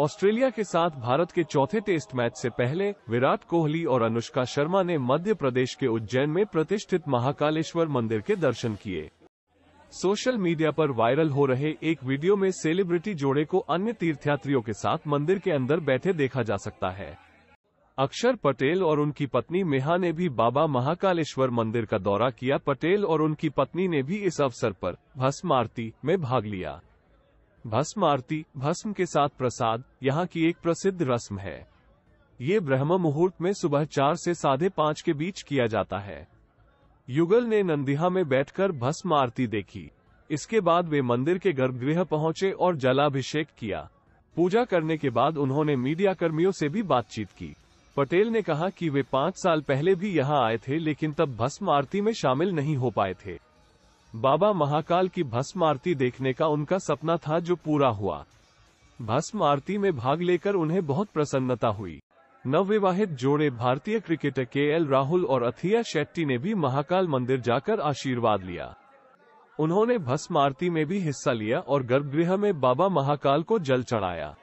Australia के साथ भारत के चौथे टेस्ट मैच से पहले विराट कोहली और अनुष्का शर्मा ने मध्य प्रदेश के उज्जैन में प्रतिष्ठित महाकालेश्वर मंदिर के दर्शन किए सोशल मीडिया पर वायरल हो रहे एक वीडियो में सेलिब्रिटी जोड़े को अन्य तीर्थयात्रियों के साथ मंदिर के अंदर बैठे देखा जा सकता है अक्षर पटेल और उनकी पत्नी मेहा ने भी बाबा महाकालेश्वर मंदिर का दौरा किया पटेल और उनकी पत्नी ने भी इस अवसर पर भस्म आरती में भाग लिया भस्म आरती भस्म के साथ प्रसाद यहाँ की एक प्रसिद्ध रस्म है ये ब्रह्म मुहूर्त में सुबह चार से साढ़े पाँच के बीच किया जाता है युगल ने नंदिहा में बैठकर भस्म आरती देखी इसके बाद वे मंदिर के गर्भगृह पहुंचे और जलाभिषेक किया पूजा करने के बाद उन्होंने मीडिया कर्मियों से भी बातचीत की पटेल ने कहा कि वे पाँच साल पहले भी यहाँ आए थे लेकिन तब भस्म आरती में शामिल नहीं हो पाए थे बाबा महाकाल की भस्म आरती देखने का उनका सपना था जो पूरा हुआ भस्म आरती में भाग लेकर उन्हें बहुत प्रसन्नता हुई नवविवाहित जोड़े भारतीय क्रिकेटर के एल राहुल और अथिया शेट्टी ने भी महाकाल मंदिर जाकर आशीर्वाद लिया उन्होंने भस्म आरती में भी हिस्सा लिया और गर्भगृह में बाबा महाकाल को जल चढ़ाया